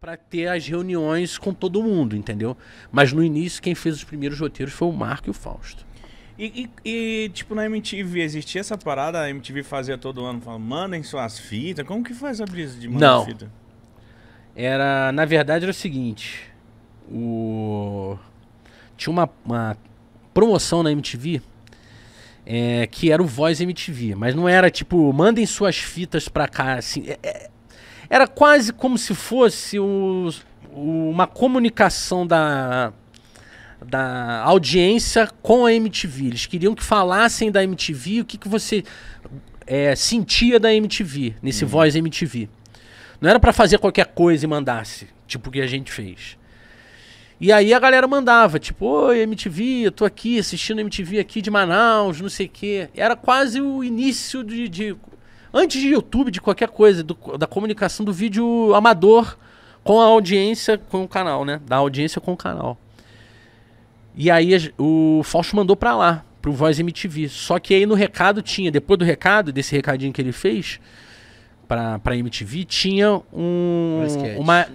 para ter as reuniões com todo mundo, entendeu? Mas no início, quem fez os primeiros roteiros foi o Marco e o Fausto. E, e, e, tipo, na MTV, existia essa parada? A MTV fazia todo ano, falando, mandem suas fitas. Como que faz a brisa de mandar Não. fita? Era, na verdade, era o seguinte. O... Tinha uma, uma promoção na MTV é, eh, que era o Voz MTV. Mas não era, tipo, mandem suas fitas pra cá, assim... é, é era quase como se fosse o, uma comunicação da, da audiência com a MTV. Eles queriam que falassem da MTV, o que, que você é, sentia da MTV, nesse uhum. Voz MTV. Não era para fazer qualquer coisa e mandasse, tipo o que a gente fez. E aí a galera mandava, tipo, oi MTV, eu tô aqui assistindo MTV aqui de Manaus, não sei o quê. Era quase o início de, de Antes de YouTube, de qualquer coisa, do, da comunicação do vídeo amador com a audiência, com o canal, né? Da audiência com o canal. E aí o Fausto mandou para lá, pro Voz MTV. Só que aí no recado tinha, depois do recado, desse recadinho que ele fez pra, pra MTV, tinha um, uma,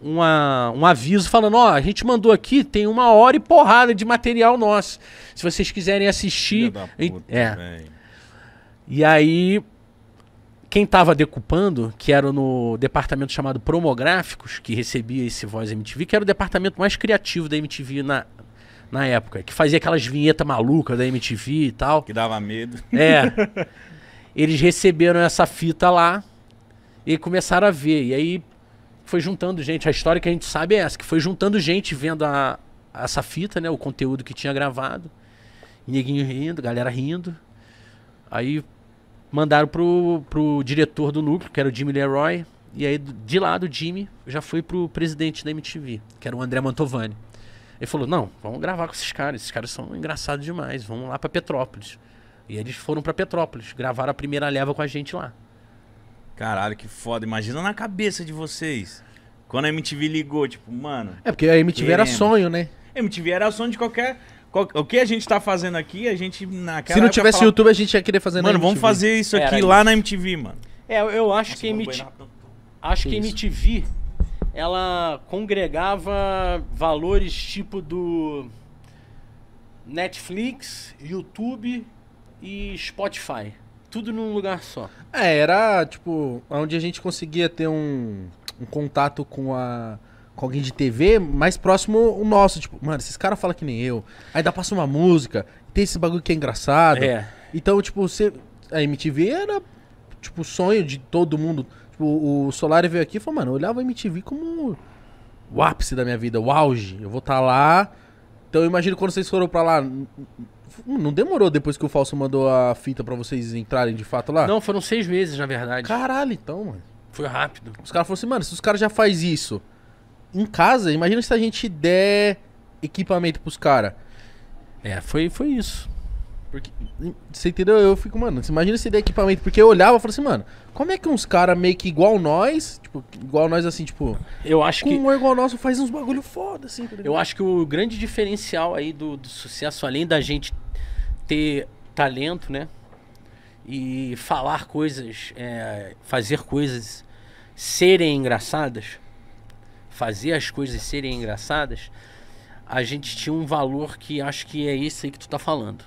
uma, um aviso falando, ó, oh, a gente mandou aqui, tem uma hora e porrada de material nosso. Se vocês quiserem assistir... Puta, é. Véio. E aí quem estava decupando, que era no departamento chamado Promográficos, que recebia esse Voz MTV, que era o departamento mais criativo da MTV na, na época, que fazia aquelas vinhetas malucas da MTV e tal. Que dava medo. É. Eles receberam essa fita lá e começaram a ver. E aí foi juntando gente. A história que a gente sabe é essa, que foi juntando gente vendo a, essa fita, né? O conteúdo que tinha gravado. neguinho rindo, galera rindo. Aí mandaram pro, pro diretor do núcleo, que era o Jimmy Leroy. E aí, de lá do Jimmy, eu já fui pro presidente da MTV, que era o André Mantovani. Ele falou: Não, vamos gravar com esses caras, esses caras são engraçados demais, vamos lá para Petrópolis. E eles foram para Petrópolis, gravaram a primeira leva com a gente lá. Caralho, que foda. Imagina na cabeça de vocês. Quando a MTV ligou, tipo, mano. É porque a MTV queremos. era sonho, né? A MTV era sonho de qualquer qual, o que a gente tá fazendo aqui, a gente naquela. Se não tivesse falar... YouTube, a gente ia querer fazer Mano, vamos fazer isso aqui Era lá isso. na MTV, mano. É, eu acho Nossa, que MTV. Acho que, que MTV ela congregava valores tipo do Netflix, YouTube e Spotify. Tudo num lugar só. É, era tipo onde a gente conseguia ter um, um contato com a com alguém de TV mais próximo o nosso. Tipo, mano, esses caras falam que nem eu. Aí dá passa uma música, tem esse bagulho que é engraçado. É. Então, tipo, você. A MTV era, tipo, o sonho de todo mundo. Tipo, o Solar veio aqui e falou, mano, eu olhava a MTV como o ápice da minha vida, o auge. Eu vou estar tá lá. Então eu imagino quando vocês foram para lá. Não demorou depois que o Falso mandou a fita para vocês entrarem de fato lá? Não, foram seis meses, na verdade. Caralho, então, mano. Foi rápido. Os caras falaram assim, mano, se os caras já faz isso em casa, imagina se a gente der equipamento pros caras. É, foi, foi isso. Porque, você entendeu? Eu fico, mano, você imagina se der equipamento. Porque eu olhava e falava assim, mano, como é que uns caras meio que igual nós, tipo, igual nós assim, tipo. Eu acho com que. Um igual nosso faz uns bagulho foda, assim. Tá eu acho que o grande diferencial aí do, do sucesso, além da gente ter talento, né? E falar coisas, é, fazer coisas serem engraçadas, fazer as coisas serem engraçadas, a gente tinha um valor que acho que é esse aí que tu tá falando.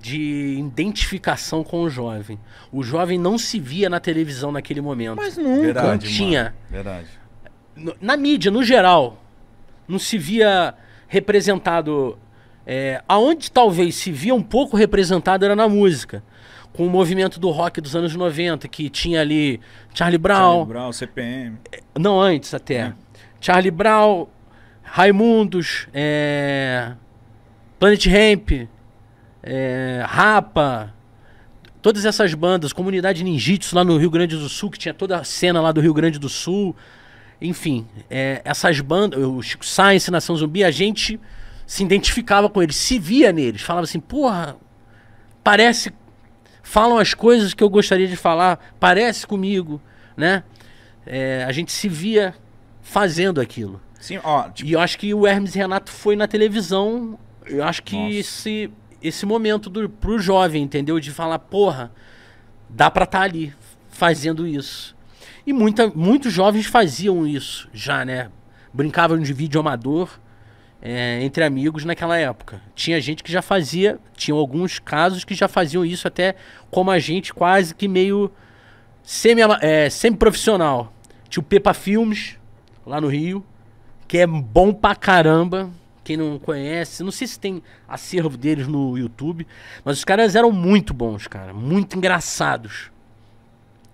De identificação com o jovem. O jovem não se via na televisão naquele momento. Mas nunca. Verdade, não tinha. Mano. Verdade. Na mídia, no geral, não se via representado. É, aonde talvez se via um pouco representado era na música com o movimento do rock dos anos 90, que tinha ali Charlie Brown. Charlie Brown, CPM. Não, antes até. É. Charlie Brown, Raimundos, é, Planet Ramp, é, Rapa. Todas essas bandas, comunidade ninjitsu lá no Rio Grande do Sul, que tinha toda a cena lá do Rio Grande do Sul. Enfim, é, essas bandas, o Chico Science, Nação Zumbi, a gente se identificava com eles, se via neles, falava assim, porra, parece falam as coisas que eu gostaria de falar, parece comigo, né? É, a gente se via fazendo aquilo. Sim, ó, tipo... E eu acho que o Hermes Renato foi na televisão, eu acho que esse, esse momento do, pro jovem, entendeu? De falar, porra, dá pra estar tá ali fazendo isso. E muita, muitos jovens faziam isso já, né? Brincavam de vídeo amador, é, entre amigos naquela época. Tinha gente que já fazia, tinha alguns casos que já faziam isso até como a gente, quase que meio semi, é, semi-profissional. Tinha o Pepa Filmes, lá no Rio, que é bom pra caramba. Quem não conhece, não sei se tem acervo deles no YouTube, mas os caras eram muito bons, cara. Muito engraçados.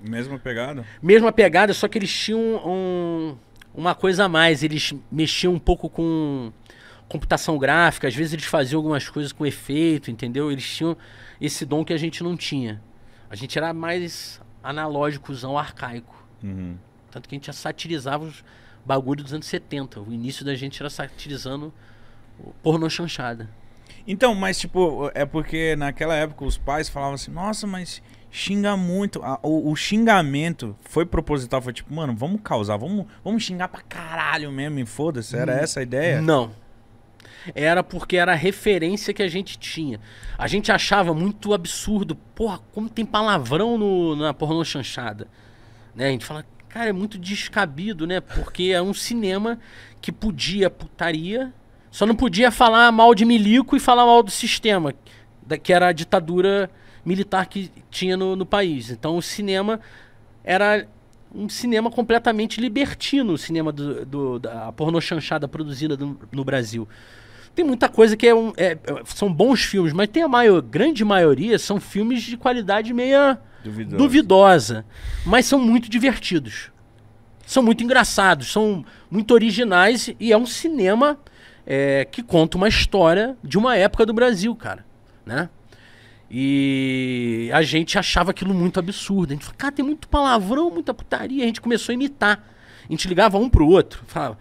Mesma pegada? Mesma pegada, só que eles tinham um, uma coisa a mais. Eles mexiam um pouco com computação gráfica, às vezes eles faziam algumas coisas com efeito, entendeu? Eles tinham esse dom que a gente não tinha. A gente era mais analógicozão, arcaico. Uhum. Tanto que a gente já satirizava os bagulho dos anos 70. O início da gente era satirizando pornô chanchada. Então, mas tipo, é porque naquela época os pais falavam assim, nossa, mas xinga muito. O, o, xingamento foi proposital, foi tipo, mano, vamos causar, vamos, vamos xingar pra caralho mesmo, foda-se, era hum, essa a ideia? Não era porque era a referência que a gente tinha. A gente achava muito absurdo, porra, como tem palavrão no, na pornô chanchada. Né? A gente fala, cara, é muito descabido, né? Porque é um cinema que podia putaria, só não podia falar mal de milico e falar mal do sistema, que era a ditadura militar que tinha no, no país. Então o cinema era um cinema completamente libertino, o cinema do, do da chanchada produzida no Brasil. Tem muita coisa que é um, é, é, são bons filmes, mas tem a maior, grande maioria são filmes de qualidade meia duvidosa. duvidosa. Mas são muito divertidos. São muito engraçados, são muito originais e é um cinema é, que conta uma história de uma época do Brasil, cara. Né? E a gente achava aquilo muito absurdo. A gente falou, cara, tem muito palavrão, muita putaria. A gente começou a imitar. A gente ligava um pro outro, falava.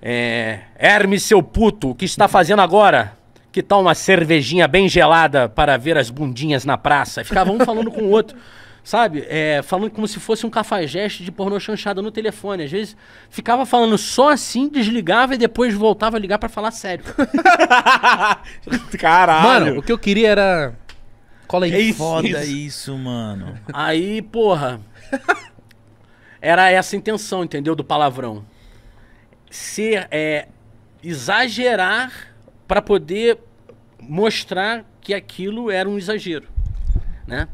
É, Hermes, seu puto, o que está fazendo agora? Que tal uma cervejinha bem gelada para ver as bundinhas na praça? ficava um falando com o outro, sabe? É, falando como se fosse um cafajeste de pornô chanchada no telefone. Às vezes ficava falando só assim, desligava e depois voltava a ligar para falar sério. Caralho! Mano, o que eu queria era. Cola aí. isso, foda isso. isso, mano. Aí, porra. Era essa a intenção, entendeu? Do palavrão ser é, exagerar para poder mostrar que aquilo era um exagero, né?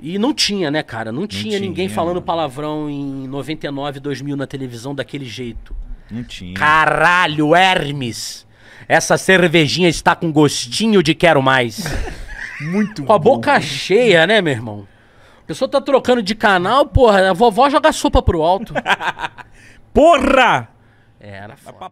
E não tinha, né, cara? Não, não tinha, ninguém né? falando palavrão em 99, 2000 na televisão daquele jeito. Não tinha. Caralho, Hermes! Essa cervejinha está com gostinho de quero mais. Muito Com a bom. boca cheia, né, meu irmão? A pessoa tá trocando de canal, porra, a vovó joga sopa pro alto. porra! Era foda.